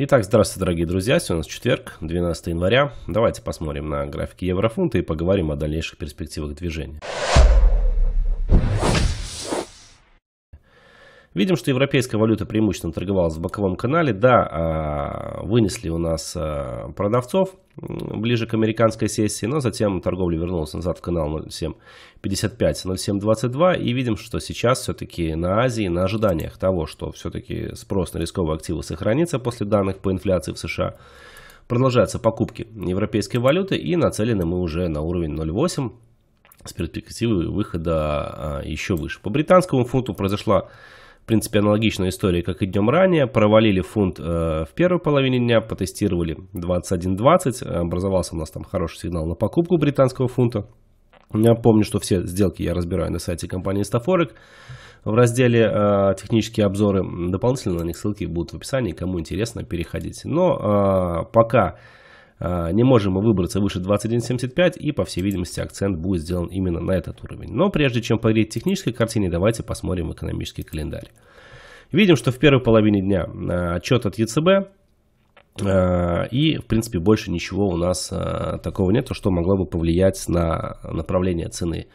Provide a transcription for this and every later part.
Итак, здравствуйте, дорогие друзья. Сегодня у нас четверг, 12 января. Давайте посмотрим на графики еврофунта и поговорим о дальнейших перспективах движения. Видим, что европейская валюта преимущественно торговалась в боковом канале. Да, а, вынесли у нас а, продавцов ближе к американской сессии, но затем торговля вернулась назад в канал 0,755-0,722. И видим, что сейчас все-таки на Азии, на ожиданиях того, что все-таки спрос на рисковые активы сохранится после данных по инфляции в США, продолжаются покупки европейской валюты и нацелены мы уже на уровень 0,8 с перспективой выхода а, еще выше. По британскому фунту произошла принципе, аналогичная история, как и днем ранее. Провалили фунт э, в первой половине дня, потестировали 21.20. Образовался у нас там хороший сигнал на покупку британского фунта. Я помню, что все сделки я разбираю на сайте компании Staforek. В разделе э, «Технические обзоры» дополнительно на них ссылки будут в описании. Кому интересно, переходите. Но э, пока а, не можем мы выбраться выше 21.75 и по всей видимости акцент будет сделан именно на этот уровень. Но прежде чем погреть технической картине, давайте посмотрим экономический календарь. Видим, что в первой половине дня а, отчет от ЕЦБ а, и, в принципе, больше ничего у нас такого нет, что могло бы повлиять на направление цены.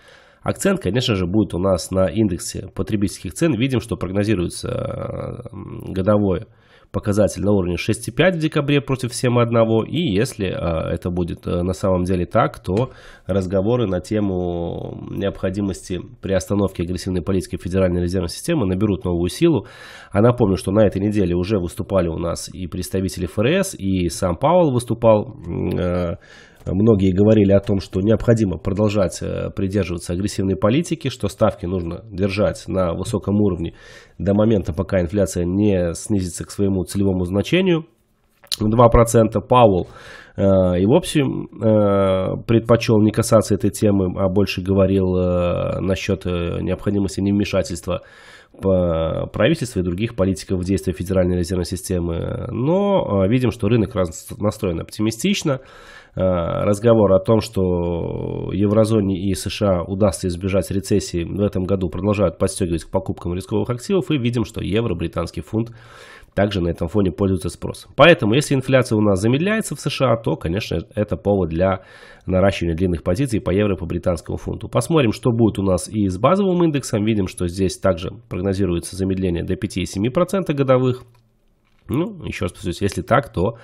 Акцент, конечно же, будет у нас на индексе потребительских цен. Видим, что прогнозируется годовое показатель на уровне 6,5 в декабре против 7,1. И если а, это будет э, на самом деле так, то разговоры на тему необходимости приостановки агрессивной политики Федеральной резервной системы наберут новую силу. А напомню, что на этой неделе уже выступали у нас и представители ФРС, и сам Пауэлл выступал э, Многие говорили о том, что необходимо продолжать э, придерживаться агрессивной политики, что ставки нужно держать на высоком уровне до момента, пока инфляция не снизится к своему целевому значению. 2%. Пауэлл э, и в общем э, предпочел не касаться этой темы, а больше говорил э, насчет необходимости невмешательства правительства и других политиков в действия Федеральной резервной системы. Но видим, что рынок настроен оптимистично. Разговор о том, что еврозоне и США удастся избежать рецессии в этом году, продолжают подстегивать к покупкам рисковых активов. И видим, что евро, британский фунт также на этом фоне пользуются спросом. Поэтому, если инфляция у нас замедляется в США, то, конечно, это повод для наращивания длинных позиций по евро, по британскому фунту. Посмотрим, что будет у нас и с базовым индексом. Видим, что здесь также прогнозируется замедление до 5,7% годовых. Ну, еще раз повторюсь, если так, то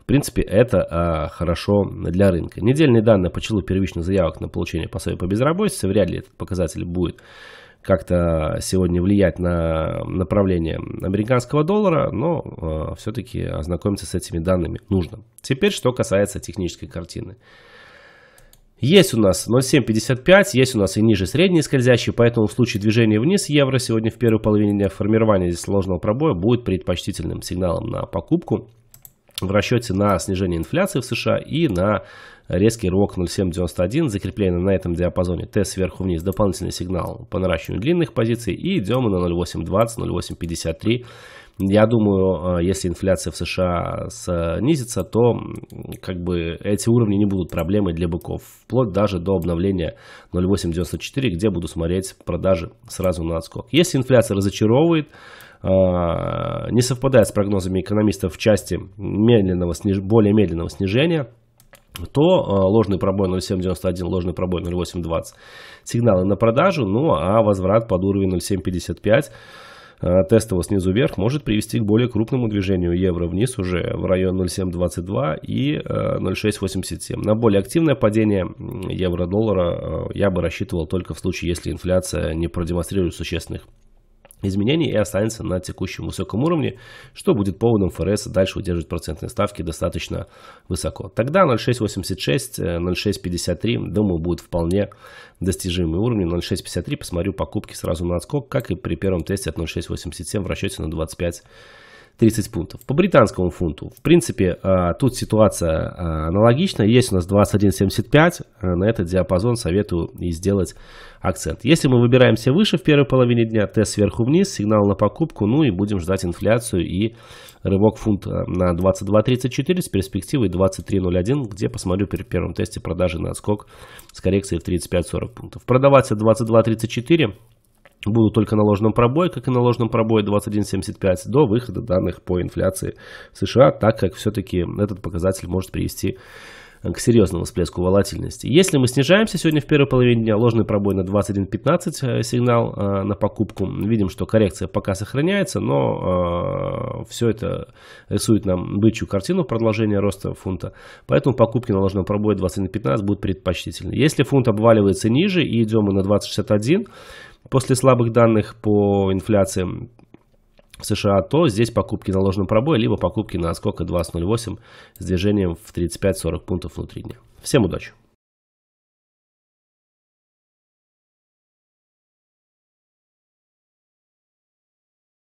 в принципе, это а, хорошо для рынка. Недельные данные по числу первичных заявок на получение пособия по безработице. Вряд ли этот показатель будет как-то сегодня влиять на направление американского доллара, но э, все-таки ознакомиться с этими данными нужно. Теперь, что касается технической картины. Есть у нас 0,755, есть у нас и ниже средний скользящий, поэтому в случае движения вниз евро сегодня в первой половине дня формирования сложного пробоя будет предпочтительным сигналом на покупку в расчете на снижение инфляции в США и на резкий рок 0,791, закрепляя на этом диапазоне тест сверху вниз, дополнительный сигнал по наращиванию длинных позиций и идем на 0,820, 0,853. Я думаю, э, если инфляция в США снизится, то как бы эти уровни не будут проблемой для быков, вплоть даже до обновления 0,894, где буду смотреть продажи сразу на отскок. Если инфляция разочаровывает, Э, не совпадает с прогнозами экономистов в части медленного, более медленного снижения, то э, ложный пробой 0,791, ложный пробой 0,820 сигналы на продажу, ну а возврат под уровень 0,755 э, тестово снизу вверх может привести к более крупному движению евро вниз уже в район 0,722 и 0,687. На более активное падение евро-доллара я бы рассчитывал только в случае, если инфляция не продемонстрирует существенных изменений и останется на текущем высоком уровне, что будет поводом ФРС дальше удерживать процентные ставки достаточно высоко. Тогда 0,686, 0,653, э, думаю, будет вполне достижимый уровень. 0,653, посмотрю покупки сразу на отскок, как и при первом тесте от 0,687 в расчете на 25 30 пунктов. По британскому фунту, в принципе, а, тут ситуация а, аналогична. Есть у нас 21.75, а, на этот диапазон советую и сделать акцент. Если мы выбираемся выше в первой половине дня, тест сверху вниз, сигнал на покупку, ну и будем ждать инфляцию и рывок фунт на 22.34 с перспективой 23.01, где посмотрю при первом тесте продажи на отскок с коррекцией в 35.40 пунктов. Продаваться 22.34 будут только на ложном пробое, как и на ложном пробое 21.75 до выхода данных по инфляции в США, так как все-таки этот показатель может привести э, к серьезному всплеску волатильности. Если мы снижаемся сегодня в первой половине дня, ложный пробой на 21.15 э, сигнал э, на покупку, видим, что коррекция пока сохраняется, но э, все это рисует нам бычью картину продолжения роста фунта, поэтому покупки на ложном пробое 21.15 будут предпочтительны. Если фунт обваливается ниже и идем мы на 20.61, после слабых данных по инфляции в США, то здесь покупки на ложном пробое, либо покупки на отскока 20.08 с движением в 35-40 пунктов внутри дня. Всем удачи!